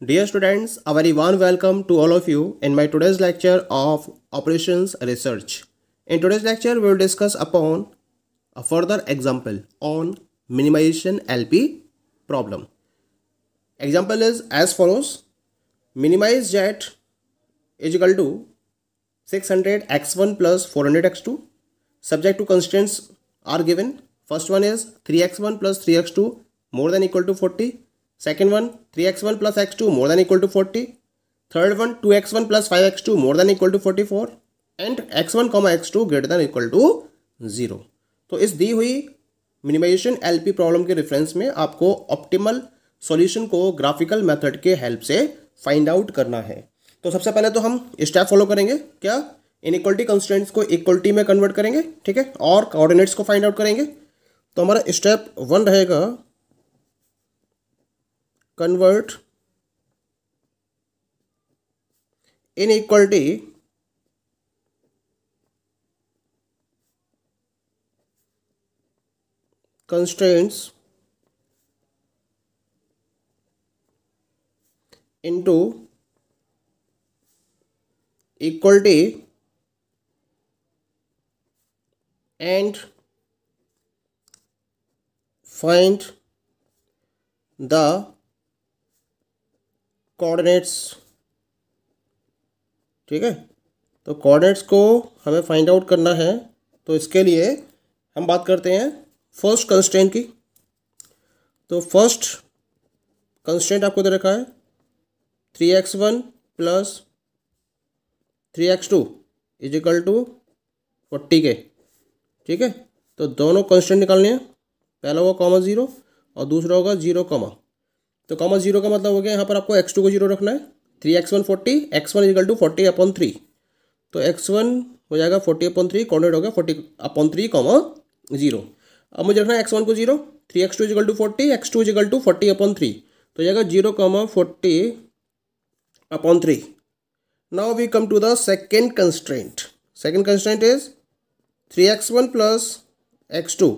Dear students, a very warm welcome to all of you in my today's lecture of Operations Research. In today's lecture, we will discuss upon a further example on minimization LP problem. Example is as follows. Minimize Z is equal to 600 x1 plus 400 x2 subject to constraints are given. First one is 3x1 plus 3x2 more than equal to 40 Second one, 3x1 plus x2 more than equal to 40. Third one, 2x1 plus 5x2 more than equal to 44. And X one comma X two greater than equal to zero तो इस दी हुई minimization LP problem के reference में आपको optimal solution को graphical method के help से फाइंड आउट करना है तो सबसे पहले तो हम स्टेप फॉलो करेंगे क्या इक्वलिटी कंस्टेंट्स को इक्वलिटी में कन्वर्ट करेंगे ठीक है और कोऑर्डिनेट्स को फाइंड आउट करेंगे तो हमारा स्टेप वन रहेगा convert inequality constraints into equality and find the coordinates ठीक है तो कोऑर्डिनेट्स को हमें फाइंड आउट करना है तो इसके लिए हम बात करते हैं फर्स्ट कंस्टेंट की तो फर्स्ट कंस्टेंट आपको दे रखा है three X one plus three X two is equal to forty के ठीक है तो दोनों कंस्टेंट निकालने हैं पहला होगा कॉमा ज़ीरो और दूसरा होगा जीरो कॉमा तो कॉमा जीरो का मतलब हो गया यहाँ पर आपको एक्स टू को जीरो रखना है three X one forty X one is equal to forty upon three तो एक्स वन हो जाएगा फोर्टी अपॉन थ्री कॉन्डेड हो गया forty upon three comma zero अब मुझे रखना है एक्स वन को zero three X two is equal to forty X two is equal to forty upon three तो जाएगा zero comma forty upon three now we come to the second constant second constant is three X one plus X two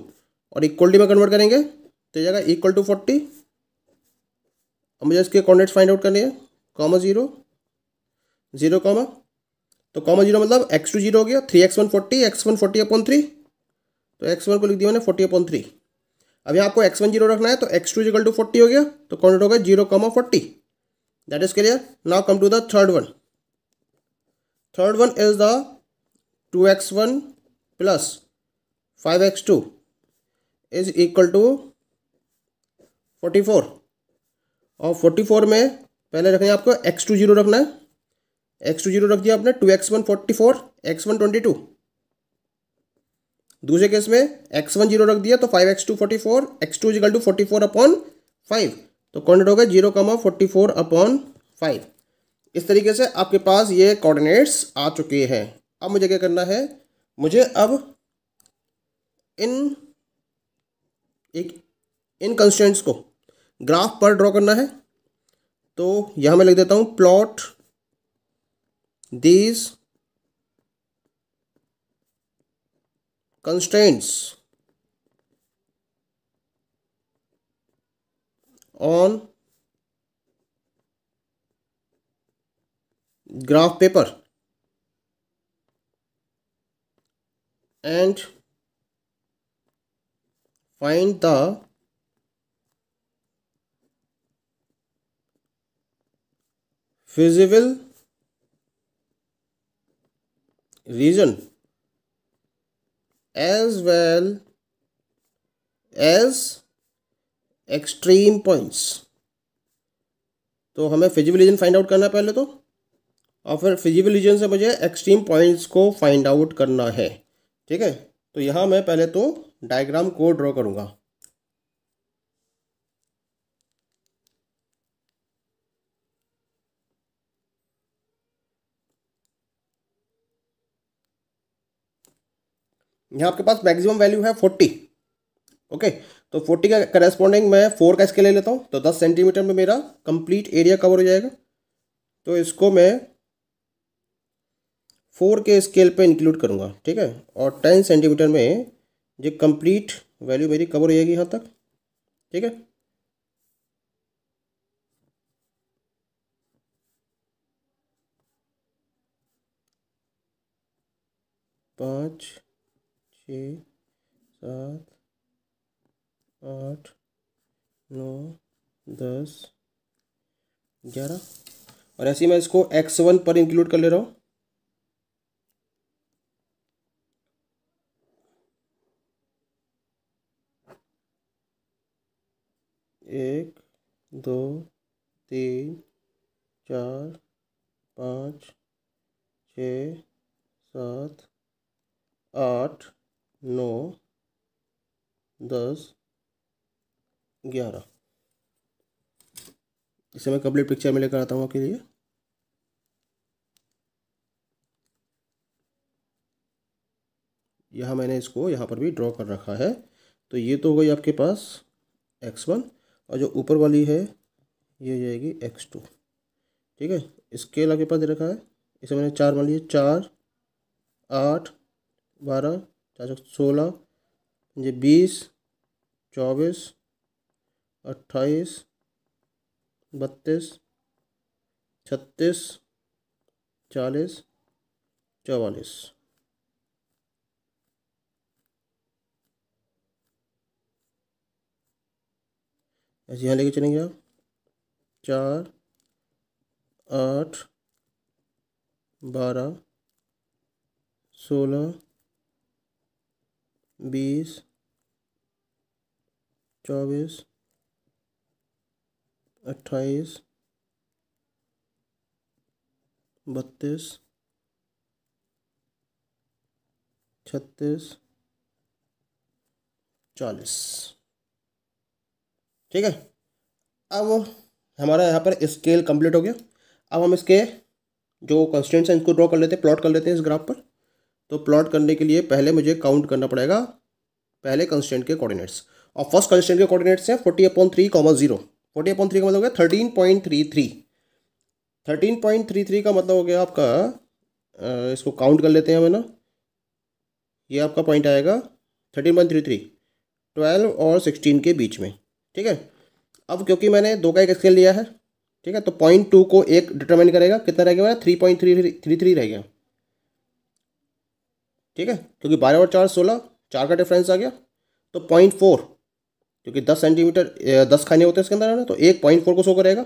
और equal to में convert करेंगे तो जाएगा equal to forty अब मुझे इसके कॉर्डिनेट्स फाइंड आउट करने हैं कॉमा जीरो जीरो कॉमा तो कॉमा जीरो मतलब एक्स टू जीरो हो गया three X one forty X one forty upon three तो एक्स वन को लिख दिया मैंने फोर्टी अपॉन थ्री अब यहाँ आपको एक्स वन जीरो रखना है तो x two equal to forty हो गया तो कॉर्डिनेट होगा zero comma forty that is clear now come to the third one third one is the two x one plus five x two is equal to forty four और forty four में पहले रखना है आपको x two zero रखना है x two zero रख दिया आपने two x one forty four x one twenty two दूसरे केस में एक्स वन जीरो रख दिया तो five x two forty four x two is equal to forty four upon five तो कॉर्डिनेट हो गया zero comma forty four upon five इस तरीके से आपके पास ये कॉर्डिनेट्स आ चुके हैं अब मुझे क्या करना है मुझे अब इन एक इन कंस्टेंट्स को ग्राफ पर ड्रॉ करना है तो यहां मैं लिख देता हूं plot these constants on graph paper and find the feasible region as well as extreme points तो हमें फिजिबल रीजन फाइंड आउट करना है पहले तो और फिर फिजिबल रीजन से मुझे एक्सट्रीम पॉइंट्स को फाइंड आउट करना है ठीक है तो यहाँ मैं पहले तो डायग्राम को ड्रॉ करूँगा यहाँ आपके पास मैक्सिमम वैल्यू है फोर्टी ओके तो फोर्टी का करेस्पॉन्डिंग मैं फोर का इसके ले लेता हूँ तो दस सेंटीमीटर में मेरा कंप्लीट एरिया कवर हो जाएगा तो इसको मैं फोर के स्केल पे इंक्लूड करूँगा ठीक है और टेन सेंटीमीटर में जो कंप्लीट वैल्यू मेरी कवर हो जाएगी यहाँ तक ठीक है पाँच सात आठ नौ दस ग्यारह और ऐसे ही मैं इसको एक्स वन पर इंक्लूड कर ले रहा हूँ एक दो तीन चार पाँच छ सात आठ नौ दस ग्यारह इसे मैं कंप्लीट पिक्चर में लेकर आता हूँ आपके लिए यहाँ मैंने इसको यहाँ पर भी ड्रॉ कर रखा है तो ये तो हो गई आपके पास एक्स वन और जो ऊपर वाली है ये हो जाएगी एक्स टू ठीक है स्केल आपके पास दे रखा है इसे मैंने चार मान लिए चार आठ बारह चार सौ सोलह जी बीस चौबीस अट्ठाईस बत्तीस छत्तीस चालीस चवालीस ऐसे यहाँ लेके चलेंगे आप चार आठ बारह सोलह बीस चौबीस अट्ठाईस बत्तीस छत्तीस चालीस ठीक है अब हमारा यहाँ पर स्केल कंप्लीट हो गया अब हम इसके जो कॉन्स्टेंट्स हैं इनको ड्रॉ कर लेते हैं प्लॉट कर लेते हैं इस ग्राफ पर तो प्लॉट करने के लिए पहले मुझे काउंट करना पड़ेगा पहले कंस्टेंट के कोऑर्डिनेट्स और फर्स्ट कंस्टेंट के कोऑर्डिनेट्स हैं forty upon three comma zero forty upon three का मतलब हो गया thirteen point three three thirteen point three three का मतलब हो गया आपका इसको काउंट कर लेते हैं हमें ना ये आपका पॉइंट आएगा thirteen point three three twelve और सिक्सटीन के बीच में ठीक है अब क्योंकि मैंने दो का एक स्केल लिया है ठीक है तो पॉइंट टू को एक डिटरमाइन करेगा कितना रह गया मेरा three point three three three रह गया ठीक है क्योंकि बारह और चार सोलह चार का डिफरेंस आ गया तो पॉइंट फोर क्योंकि दस सेंटीमीटर दस खाने होते हैं इसके अंदर है ना तो एक पॉइंट फोर को सो करेगा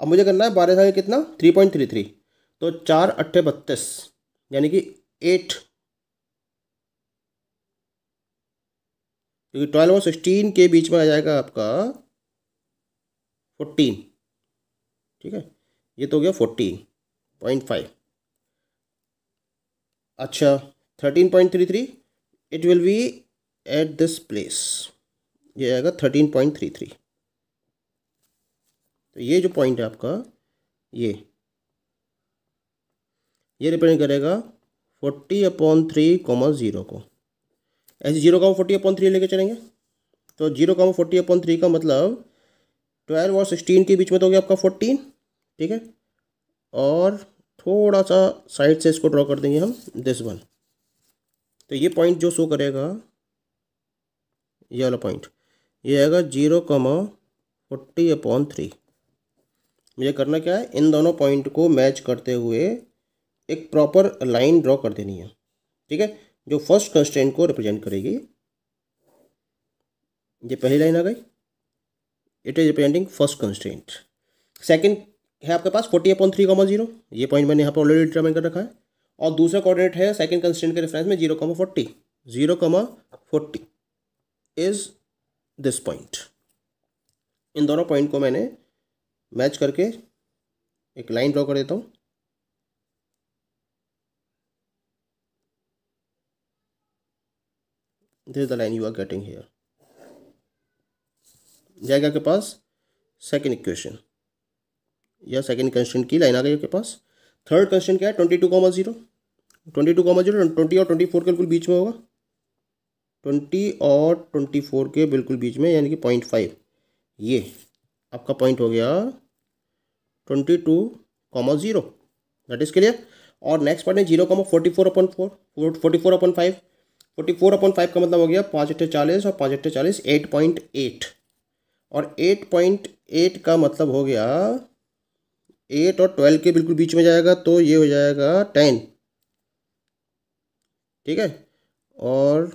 अब मुझे करना है बारह साल कितना थ्री पॉइंट थ्री थ्री तो चार अट्ठे बत्तीस यानी कि एट क्योंकि ट्वेल्व और सिक्सटीन के बीच में आ जाएगा आपका फोर्टीन ठीक है ये तो हो गया फोर्टीन पॉइंट फाइव अच्छा thirteen point three three it will be at this place ये आएगा थर्टीन पॉइंट थ्री थ्री तो ये जो पॉइंट है आपका ये ये रिप्रेजेंट करेगा forty upon three comma zero को ऐसे जीरो का फोर्टी अपॉन थ्री लेके चलेंगे तो जीरो का फोर्टी अपॉन थ्री का मतलब ट्वेल्व और सिक्सटीन के बीच में तो हो गया आपका फोर्टीन ठीक है और थोड़ा सा साइड से इसको ड्रॉ कर देंगे हम दिस वन तो ये पॉइंट जो शो करेगा ये वाला पॉइंट ये आएगा zero comma forty upon three मुझे करना क्या है इन दोनों पॉइंट को मैच करते हुए एक प्रॉपर लाइन ड्रॉ कर देनी है ठीक है जो फर्स्ट कंस्टेंट को रिप्रेजेंट करेगी ये पहली लाइन आ गई it is representing first constant second है आपके पास forty upon three comma zero ये पॉइंट मैंने यहाँ पर ऑलरेडी डिटरमाइन कर रखा है और दूसरा कोऑर्डिनेट है सेकंड कंस्टेंट के रेफरेंस में zero comma forty zero comma forty is this point इन दोनों पॉइंट को मैंने मैच करके एक लाइन ड्रॉ कर देता हूँ this the line you are getting here जाएगा के पास सेकेंड इक्वेशन या सेकेंड कंस्टेंट की लाइन आ गई आपके पास थर्ड क्वेश्चन क्या है twenty two comma zero twenty two comma zero twenty और ट्वेंटी फोर के बिल्कुल बीच में होगा ट्वेंटी और ट्वेंटी फोर के बिल्कुल बीच में यानी कि पॉइंट फाइव ये आपका पॉइंट हो गया twenty two comma zero that is clear और नेक्स्ट पॉइंट है zero comma forty four upon four forty four upon five forty four upon five का मतलब हो गया पाँच अट्ठे चालीस और पाँच अट्ठे चालीस एट पॉइंट एट और एट पॉइंट एट का मतलब हो गया एट और ट्वेल्व के बिल्कुल बीच में जाएगा तो ये हो जाएगा टेन ठीक है और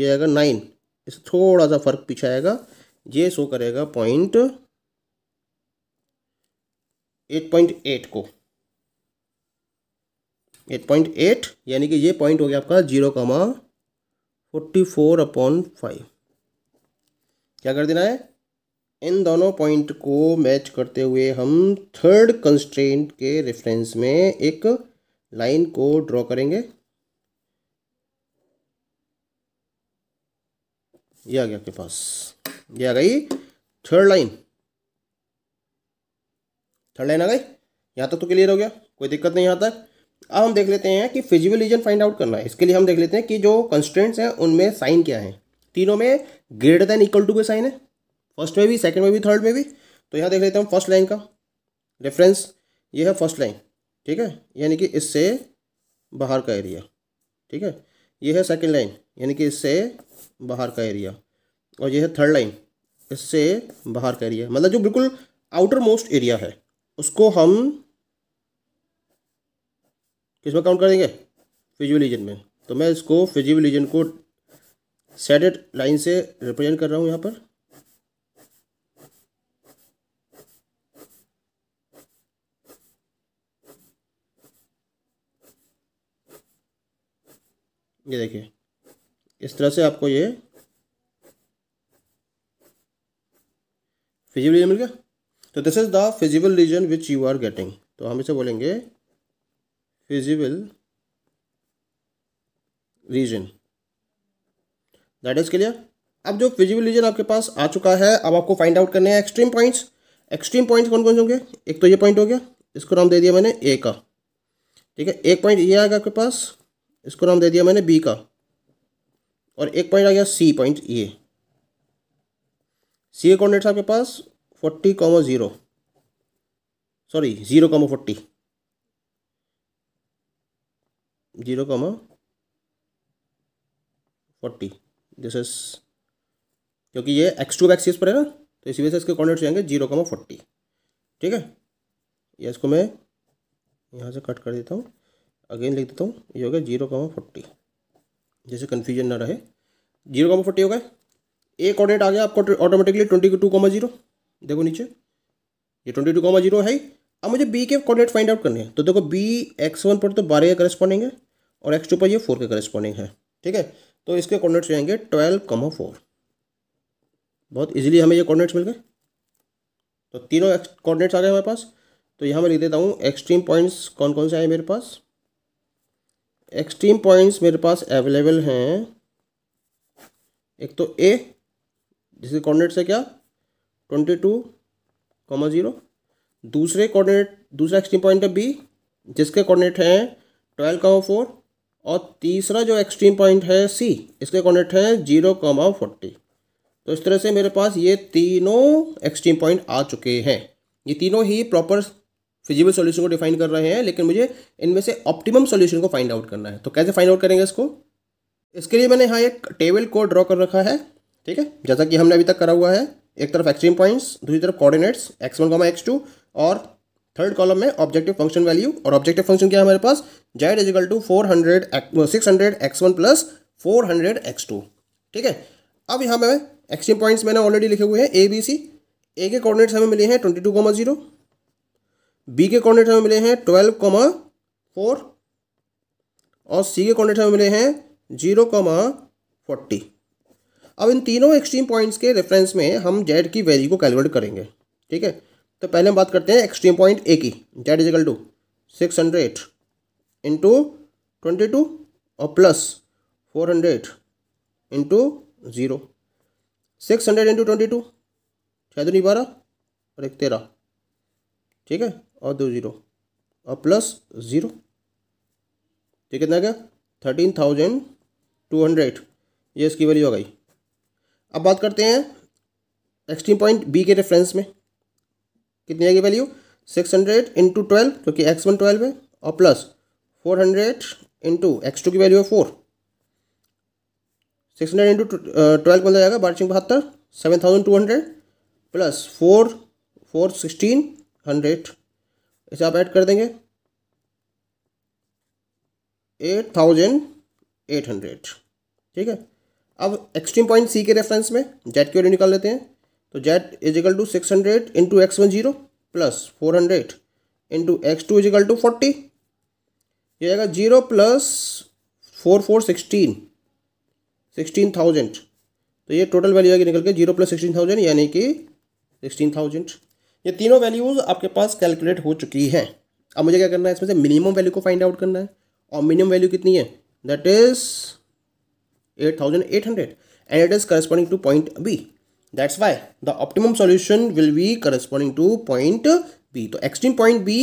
ये आएगा नाइन इससे थोड़ा सा फर्क पीछे आएगा ये शो करेगा पॉइंट एट पॉइंट एट को एट पॉइंट एट यानी कि ये पॉइंट हो गया आपका zero comma forty four upon five क्या कर देना है इन दोनों पॉइंट को मैच करते हुए हम थर्ड कंस्ट्रेंट के रेफरेंस में एक लाइन को ड्रॉ करेंगे ये आ गया आपके पास ये आ गई थर्ड लाइन थर्ड लाइन आ गई यहाँ तक तो क्लियर हो गया कोई दिक्कत नहीं यहाँ तक अब हम देख लेते हैं कि फिजिबल रीजन फाइंड आउट करना है इसके लिए हम देख लेते हैं कि जो कंस्टेंट्स हैं उनमें साइन क्या है तीनों में ग्रेटर देन इक्वल टू के साइन है फर्स्ट में भी सेकंड में भी थर्ड में भी तो यहाँ देख लेते हैं फर्स्ट लाइन का रेफरेंस ये है फर्स्ट लाइन ठीक है यानी कि इससे बाहर का एरिया ठीक है ये है सेकंड लाइन यानी कि इससे बाहर का एरिया और ये है थर्ड लाइन इससे बाहर का एरिया मतलब जो बिल्कुल आउटर मोस्ट एरिया है उसको हम किस में काउंट करेंगे फिजियो लीजन में तो मैं इसको फिजिव लीजन को सेडेड लाइन से रिप्रेजेंट कर रहा हूँ यहाँ पर ये देखिए इस तरह से आपको ये फिजिबल रीजन मिल गया तो this is the feasible region which you are getting तो हम इसे बोलेंगे feasible region that is clear अब जो फिजिबल रीजन आपके पास आ चुका है अब आपको फाइंड आउट करने हैं एक्सट्रीम पॉइंट्स एक्सट्रीम पॉइंट्स कौन कौन से होंगे एक तो ये पॉइंट हो गया इसको नाम दे दिया मैंने ए का ठीक है एक पॉइंट ये आएगा आपके पास इसको नाम दे दिया मैंने बी का और एक पॉइंट आ गया सी पॉइंट ये सी ए कॉर्डिनेट्स आपके पास forty comma zero sorry zero comma forty zero comma forty this is क्योंकि ये एक्स टू एक्सिस पर है ना तो इसी वजह से इसके कॉर्डिनेट्स जाएंगे जीरो कॉमो फोर्टी ठीक है ये इसको मैं यहाँ से कट कर देता हूँ अगेन लिख देता हूँ ये हो गया जीरो कामा फोर्टी जैसे कन्फ्यूजन ना रहे जीरो कामा फोर्टी हो गया एक कोऑर्डिनेट आ गया आपको automatically twenty two comma zero देखो नीचे ये ट्वेंटी टू कॉमा जीरो है ही अब मुझे बी के कोऑर्डिनेट फाइंड आउट करने हैं तो देखो बी एक्स वन पर तो बारह के करस्पॉन्डिंग है और एक्स टू पर ये फोर के करस्पॉन्डिंग है ठीक है तो इसके कोऑर्डिनेट्स जाएंगे ट्वेल्व कॉमा फोर बहुत इजीली हमें ये कोऑर्डिनेट्स मिल गए तो तीनों कोऑर्डिनेट्स आ गए हमारे पास तो यहाँ मैं लिख देता हूँ एक्सट्रीम पॉइंट्स कौन कौन से आए मेरे पास एक्सट्रीम पॉइंट्स मेरे पास अवेलेबल हैं एक तो ए जिसके कोऑर्डिनेट से क्या ट्वेंटी टू कॉमा ज़ीरो दूसरे कोऑर्डिनेट दूसरा एक्सट्रीम पॉइंट है बी जिसके कोऑर्डिनेट हैं ट्वेल्व कॉमा फोर और तीसरा जो एक्सट्रीम पॉइंट है सी इसके कोऑर्डिनेट हैं जीरो कॉमा फोर्टी तो इस तरह से मेरे पास ये तीनों एक्सट्रीम पॉइंट आ चुके हैं ये तीनों ही प्रॉपर फिजिबल सॉल्यूशन को डिफाइन कर रहे हैं लेकिन मुझे इनमें से ऑप्टिमम सॉल्यूशन को फाइंड आउट करना है तो कैसे फाइंड आउट करेंगे इसको इसके लिए मैंने यहाँ एक टेबल को ड्रॉ कर रखा है ठीक है जैसा कि हमने अभी तक करा हुआ है एक तरफ एक्सट्रीम पॉइंट्स दूसरी तरफ coordinates x one x two और थर्ड कॉलम में ऑब्जेक्टिव फंक्शन वैल्यू और ऑब्जेक्टिव फंक्शन क्या है हमारे पास z equal to four hundred six hundred x one plus four hundred x two ठीक है अब यहाँ पे एक्सट्रीम पॉइंट्स मैंने ऑलरेडी लिखे हुए हैं ए बी सी ए के कॉर्डिनेट्स हमें मिले हैं ट्वेंटी टू जीरो बी के कॉन्डेट हमें मिले हैं ट्वेल्व कॉमा फोर और सी के कॉन्डेट हमें मिले हैं जीरो कॉमा फोर्टी अब इन तीनों एक्सट्रीम पॉइंट्स के रेफरेंस में हम जेड की वैल्यू को कैलकुलेट करेंगे ठीक है तो पहले हम बात करते हैं एक्सट्रीम पॉइंट ए की z equal to six hundred into twenty two और plus four hundred into zero six hundred into twenty two छः दूनी बारह और एक तेरह ठीक है और दो ज़ीरो और प्लस ज़ीरो ठीक है ना क्या थर्टीन थाउजेंड टू हंड्रेड ये इसकी वैल्यू आ गई अब बात करते हैं एक्सट्रीम पॉइंट बी के रेफरेंस में कितनी आएगी value six hundred into twelve क्योंकि एक्स वन ट्वेल्व है और plus four hundred into x two की वैल्यू है four six hundred into twelve मिल जाएगा बारह छिंग बहत्तर seven thousand two hundred plus four four sixteen hundred इसे अच्छा, आप ऐड कर देंगे एट थाउजेंड एट हंड्रेड ठीक है अब एक्सट्रीम पॉइंट सी के रेफरेंस में जेड की वैल्यू निकाल लेते हैं तो z equal to six hundred into x one zero plus four hundred into x two is equal to forty ये आएगा zero plus four four sixteen sixteen thousand तो ये टोटल वैल्यू आगे निकल के जीरो प्लस सिक्सटीन थाउजेंड यानी कि sixteen thousand ये तीनों वैल्यूज़ आपके पास कैलकुलेट हो चुकी हैं अब मुझे क्या करना है इसमें से मिनिमम वैल्यू को फाइंड आउट करना है और मिनिमम वैल्यू कितनी है that is eight thousand eight hundred and it is corresponding to point B that's why the optimum solution will be corresponding to point B तो extreme point B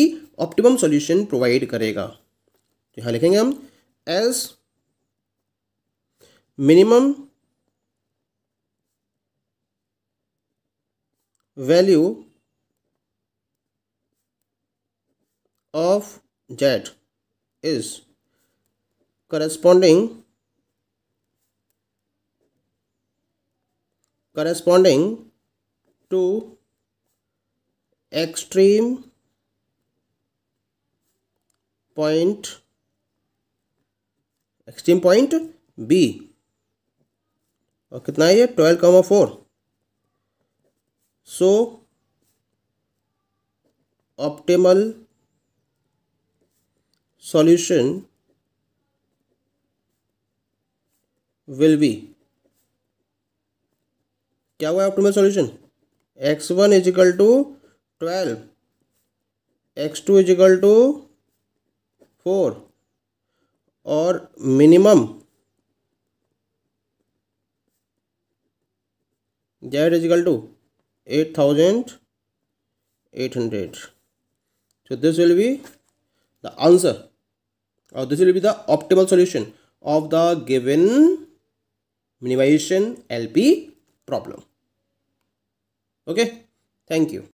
optimum solution provide करेगा तो यहां लिखेंगे हम as minimum value of z is corresponding corresponding to extreme point extreme point b और कितना है ये twelve comma four so optimal solution will be क्या हुआ optimal solution x one is equal to twelve x two is equal to four और minimum z equal to eight thousand eight hundred so this will be the answer or uh, this will be the optimal solution of the given minimization LP problem. Okay, thank you.